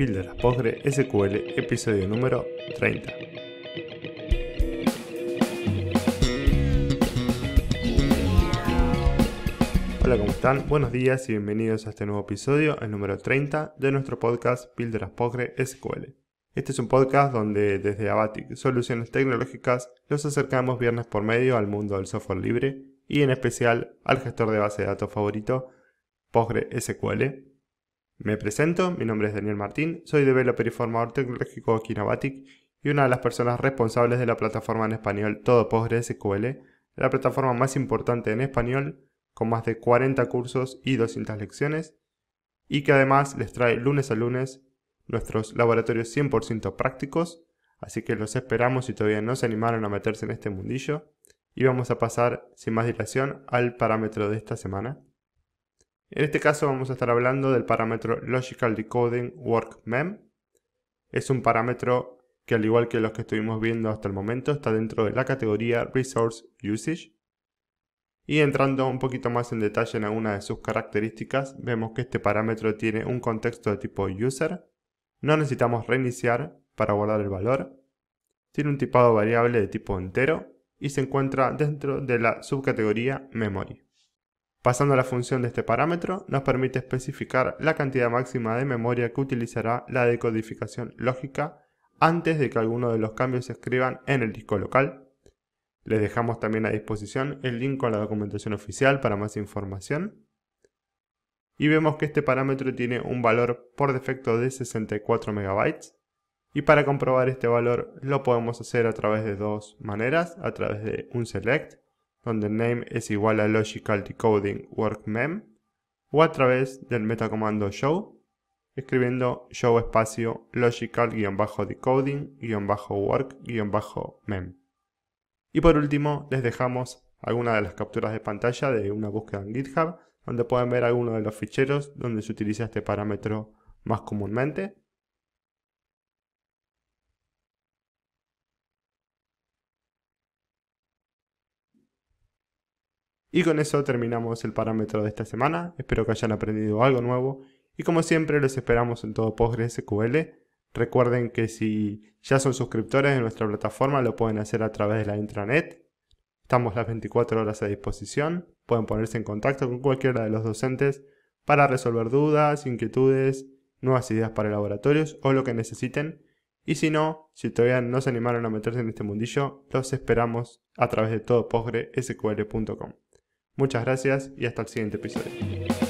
Pilderas Postgre SQL, episodio número 30. Hola, ¿cómo están? Buenos días y bienvenidos a este nuevo episodio, el número 30 de nuestro podcast Pilderas Postgre SQL. Este es un podcast donde desde Abatic Soluciones Tecnológicas los acercamos viernes por medio al mundo del software libre y en especial al gestor de base de datos favorito, PostgreSQL, me presento, mi nombre es Daniel Martín, soy developer y formador tecnológico de y una de las personas responsables de la plataforma en español Todo SQL, la plataforma más importante en español, con más de 40 cursos y 200 lecciones, y que además les trae lunes a lunes nuestros laboratorios 100% prácticos, así que los esperamos si todavía no se animaron a meterse en este mundillo, y vamos a pasar sin más dilación al parámetro de esta semana. En este caso vamos a estar hablando del parámetro Logical Decoding Work Es un parámetro que al igual que los que estuvimos viendo hasta el momento está dentro de la categoría Resource Usage. Y entrando un poquito más en detalle en alguna de sus características, vemos que este parámetro tiene un contexto de tipo User. No necesitamos reiniciar para guardar el valor. Tiene un tipado variable de tipo entero y se encuentra dentro de la subcategoría Memory. Pasando a la función de este parámetro, nos permite especificar la cantidad máxima de memoria que utilizará la decodificación lógica antes de que alguno de los cambios se escriban en el disco local. Les dejamos también a disposición el link con la documentación oficial para más información. Y vemos que este parámetro tiene un valor por defecto de 64 MB. Y para comprobar este valor lo podemos hacer a través de dos maneras, a través de un select donde name es igual a logical decoding work mem, o a través del metacomando show, escribiendo show espacio logical-decoding-work-mem. Y por último, les dejamos alguna de las capturas de pantalla de una búsqueda en GitHub, donde pueden ver algunos de los ficheros donde se utiliza este parámetro más comúnmente. Y con eso terminamos el parámetro de esta semana, espero que hayan aprendido algo nuevo y como siempre los esperamos en todo PostgreSQL. Recuerden que si ya son suscriptores de nuestra plataforma lo pueden hacer a través de la intranet. Estamos las 24 horas a disposición, pueden ponerse en contacto con cualquiera de los docentes para resolver dudas, inquietudes, nuevas ideas para laboratorios o lo que necesiten. Y si no, si todavía no se animaron a meterse en este mundillo, los esperamos a través de todo postgresql.com. Muchas gracias y hasta el siguiente episodio.